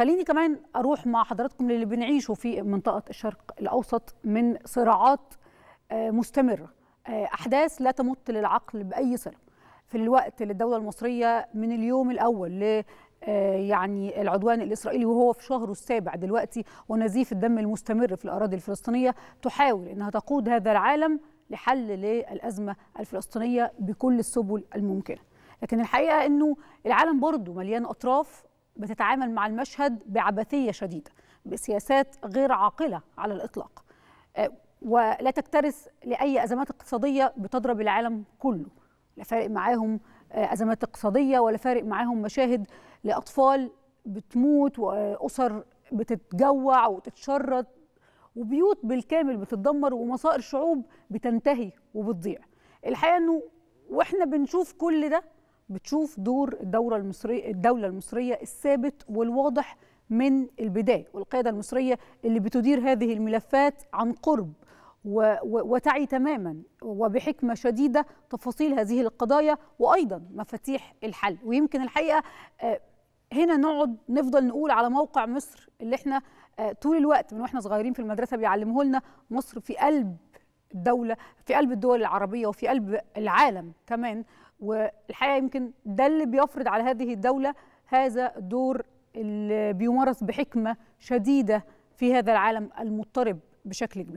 خليني كمان اروح مع حضراتكم للي بنعيشه في منطقه الشرق الاوسط من صراعات آه، مستمره آه، احداث لا تمت للعقل باي صله في الوقت للدوله المصريه من اليوم الاول ل آه، يعني العدوان الاسرائيلي وهو في شهره السابع دلوقتي ونزيف الدم المستمر في الاراضي الفلسطينيه تحاول انها تقود هذا العالم لحل للازمه الفلسطينيه بكل السبل الممكنه لكن الحقيقه انه العالم برضه مليان اطراف بتتعامل مع المشهد بعبثية شديدة بسياسات غير عاقلة على الإطلاق آه، ولا تكترث لأي أزمات اقتصادية بتضرب العالم كله لا فارق معاهم آه، أزمات اقتصادية ولا فارق معاهم مشاهد لأطفال بتموت وأسر بتتجوع وتتشرد وبيوت بالكامل بتتدمر ومصائر شعوب بتنتهي وبتضيع الحقيقة أنه وإحنا بنشوف كل ده بتشوف دور الدورة المصرية الدولة المصرية الثابت والواضح من البداية والقيادة المصرية اللي بتدير هذه الملفات عن قرب وتعي تماما وبحكمة شديدة تفاصيل هذه القضايا وأيضا مفاتيح الحل ويمكن الحقيقة آه، هنا نقعد نفضل نقول على موقع مصر اللي احنا آه، طول الوقت من واحنا صغيرين في المدرسة بيعلموه لنا مصر في قلب الدولة في قلب الدول العربية وفي قلب العالم كمان والحقيقة يمكن ده اللي بيفرض على هذه الدولة هذا الدور اللي بيمارس بحكمة شديدة في هذا العالم المضطرب بشكل كبير